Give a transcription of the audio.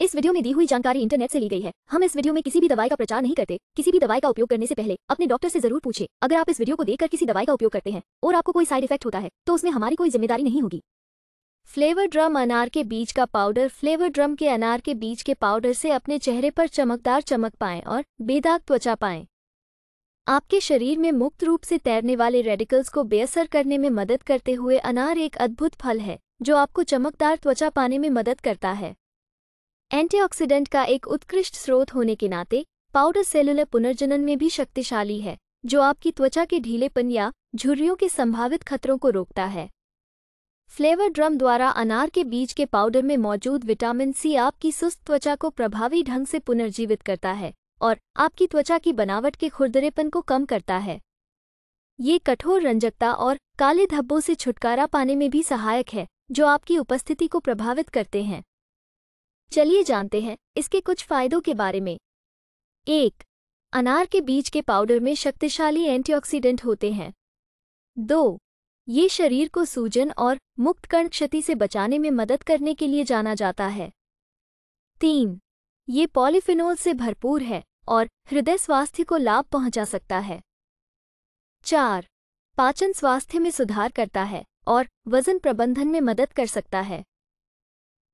इस वीडियो में दी हुई जानकारी इंटरनेट से ली गई है हम इस वीडियो में किसी भी दवाई का प्रचार नहीं करते किसी भी दवाई का उपयोग करने से पहले अपने डॉक्टर से जरूर पूछे अगर आप इस वीडियो को देखकर किसी दवाई का उपयोग करते हैं और आपको कोई साइड इफेक्ट होता है तो उसमें हमारी कोई जिम्मेदारी नहीं होगी फ्लेवर ड्रम अनार के बीज का पाउडर फ्लेवर ड्रम के अनार के बीज के पाउडर से अपने चेहरे पर चमकदार चमक पाएं और बेदाग त्वचा पाएं आपके शरीर में मुक्त रूप से तैरने वाले रेडिकल्स को बेअसर करने में मदद करते हुए अनार एक अद्भुत फल है जो आपको चमकदार त्वचा पाने में मदद करता है एंटीऑक्सीडेंट का एक उत्कृष्ट स्रोत होने के नाते पाउडर सेलुलर पुनर्जनन में भी शक्तिशाली है जो आपकी त्वचा के ढीलेपन या झुर्रियों के संभावित खतरों को रोकता है फ्लेवर ड्रम द्वारा अनार के बीज के पाउडर में मौजूद विटामिन सी आपकी सुस्त त्वचा को प्रभावी ढंग से पुनर्जीवित करता है और आपकी त्वचा की बनावट के खुरदरेपन को कम करता है ये कठोर रंजकता और काले धब्बों से छुटकारा पाने में भी सहायक है जो आपकी उपस्थिति को प्रभावित करते हैं चलिए जानते हैं इसके कुछ फायदों के बारे में एक अनार के बीज के पाउडर में शक्तिशाली एंटीऑक्सीडेंट होते हैं दो ये शरीर को सूजन और मुक्त कर्ण क्षति से बचाने में मदद करने के लिए जाना जाता है तीन ये पॉलीफिनोल से भरपूर है और हृदय स्वास्थ्य को लाभ पहुंचा सकता है चार पाचन स्वास्थ्य में सुधार करता है और वजन प्रबंधन में मदद कर सकता है